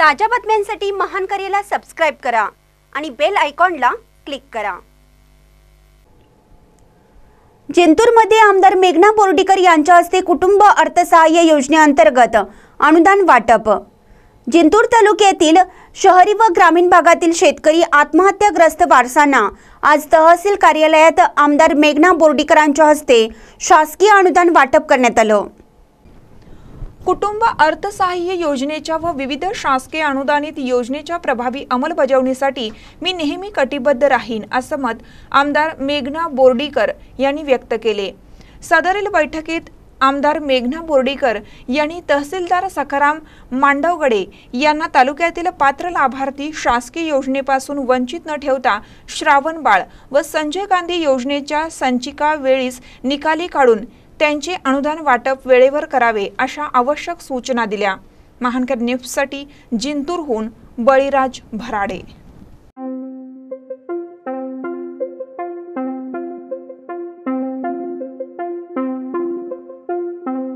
ताज्या बातम्यांसाठी महान करेला सबस्क्राईब करा आणि बेल आयकॉनला क्लिक करा जिंतूरमध्ये आमदार मेघना बोर्डीकर यांच्या हस्ते कुटुंब अर्थसहाय्य योजनेअंतर्गत अनुदान वाटप जिंतूर तालुक्यातील शहरी व ग्रामीण भागातील शेतकरी आत्महत्याग्रस्त वारसांना आज तहसील कार्यालयात आमदार मेघना बोर्डीकरांच्या हस्ते शासकीय अनुदान वाटप करण्यात आलं कुटुंब अर्थसहाय्य योजनेच्या व विविध शासकीय अनुदानित योजनेच्या प्रभावी अंमलबजावणीसाठी मी नेहमी कटिबद्ध राहीन असं मत आमदार मेघना बोर्डीकर यांनी व्यक्त केले सदरील बैठकीत आमदार मेघना बोर्डीकर यांनी तहसीलदार सखाराम मांडवगडे यांना तालुक्यातील पात्र लाभार्थी शासकीय योजनेपासून वंचित न ठेवता श्रावणबाळ व संजय गांधी योजनेच्या संचिका वेळीस निकाली काढून त्यांचे अनुदान वाटप वेळेवर करावे अशा आवश्यक सूचना दिल्या महानकर न्यूजसाठी जिंतूरहून बळीराज भराडे